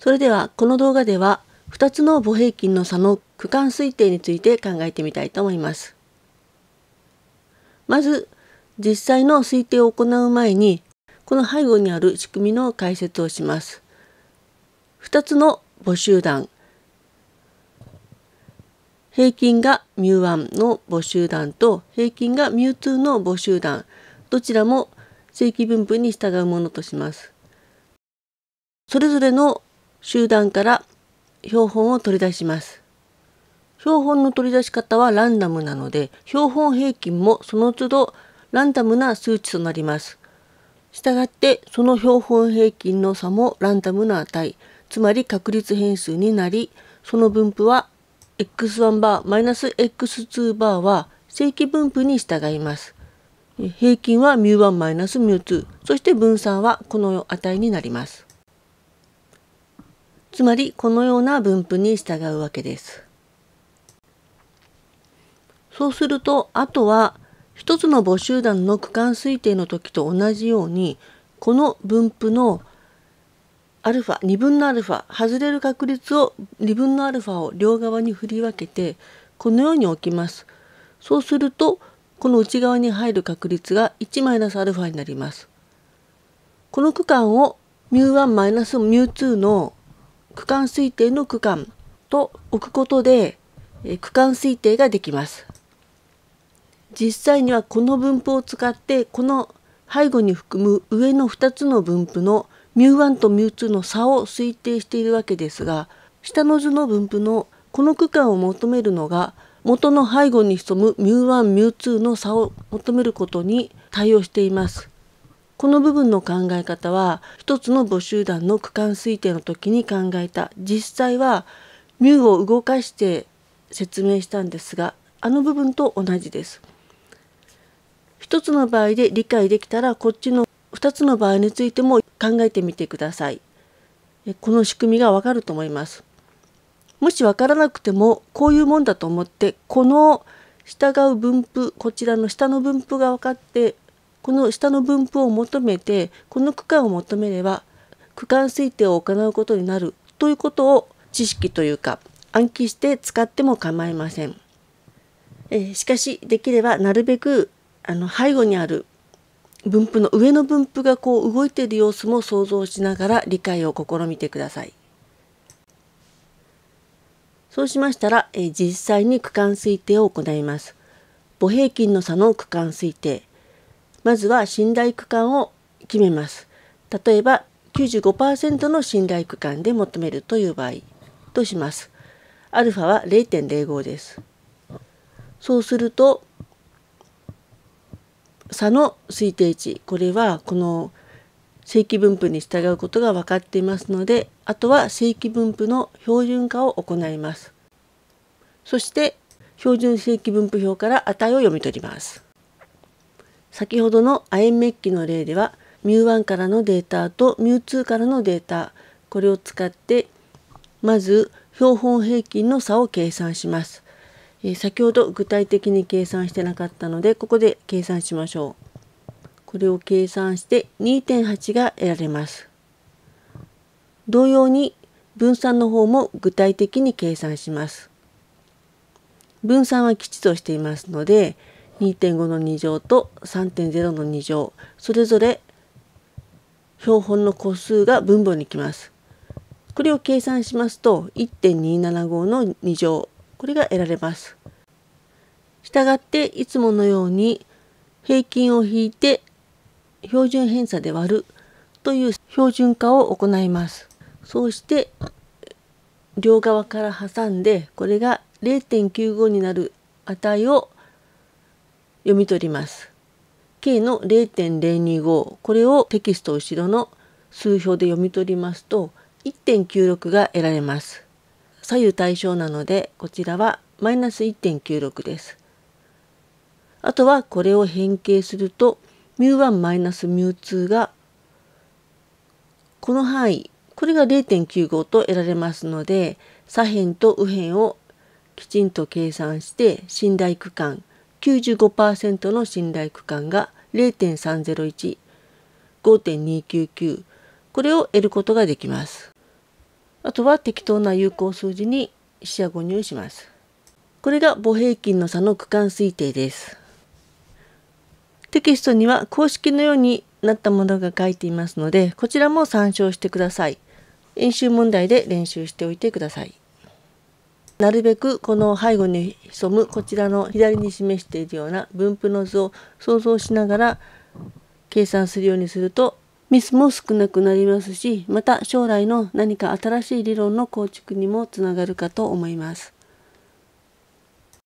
それではこの動画では2つの母平均の差の区間推定について考えてみたいと思います。まず実際の推定を行う前にこの背後にある仕組みの解説をします。2つの母集団平均が μ1 の母集団と平均が μ2 の母集団どちらも正規分布に従うものとします。それぞれの集団から標本を取り出します。標本の取り出し方はランダムなので、標本平均もその都度ランダムな数値となります。したがって、その標本平均の差もランダムな値、つまり確率変数になり、その分布は x1 バーマイナス x2 バーは正規分布に従います。平均は μ1 マイナス μ2、そして分散はこの値になります。つまりこのような分布に従うわけです。そうするとあとは一つの母集団の区間推定の時と同じようにこの分布のアルファ2分のアルファ外れる確率を2分のアルファを両側に振り分けてこのように置きます。そうするとこの内側に入る確率が1アルファになります。この区間を μ1-μ2 の区間推定の区間と置くことで区間推定ができます。実際にはこの分布を使ってこの背後に含む上の2つの分布の μ1 と μ2 の差を推定しているわけですが下の図の分布のこの区間を求めるのが元の背後に潜む μ1、μ2 の差を求めることに対応しています。この部分の考え方は一つの母集団の区間推定の時に考えた実際はミュを動かして説明したんですがあの部分と同じです。一つの場合で理解できたらこっちの2つの場合についても考えてみてください。この仕組みがわかると思います。もしわからなくてもこういうもんだと思ってこの従う分布こちらの下の分布が分かってこの下の分布を求めてこの区間を求めれば区間推定を行うことになるということを知識というか暗記して使っても構いません。えしかしできればなるべくあの背後にある分布の上の分布がこう動いている様子も想像しながら理解を試みてください。そうしましたら、え実際に区間推定を行います。母平均の差の区間推定まずは信頼区間を決めます。例えば95%の信頼区間で求めるという場合とします。アルファは0.05です。そうすると差の推定値これはこの正規分布に従うことが分かっていますのであとは正規分布の標準化を行います。そして標準正規分布表から値を読み取ります。先ほどの亜鉛メッキの例では μ1 からのデータと μ2 からのデータこれを使ってまず標本平均の差を計算します、え先ほど具体的に計算してなかったのでここで計算しましょうこれを計算して2.8が得られます同様に分散の方も具体的に計算します分散は基地としていますので2.5の2乗と3.0の2乗それぞれ標本の個数が分母にきます。これを計算しますと1.275の2乗これが得られます。したがっていつものように平均を引いて標準偏差で割るという標準化を行います。そうして両側から挟んでこれが0.95になる値を読み取ります。K の0.025これをテキスト後ろの数表で読み取りますと1.96が得られます。左右対称なのでこちらはマイナス1.96です。あとはこれを変形すると μ1 マイナス μ2 がこの範囲これが0.95と得られますので左辺と右辺をきちんと計算して信頼区間95%の信頼区間が0.301、5.299これを得ることができます。あとは適当な有効数字に視野五入します。これが母平均の差の区間推定です。テキストには公式のようになったものが書いていますので、こちらも参照してください。演習問題で練習しておいてください。なるべくこの背後に潜むこちらの左に示しているような分布の図を想像しながら計算するようにするとミスも少なくなりますしまた将来の何か新しい理論の構築にもつながるかと思います。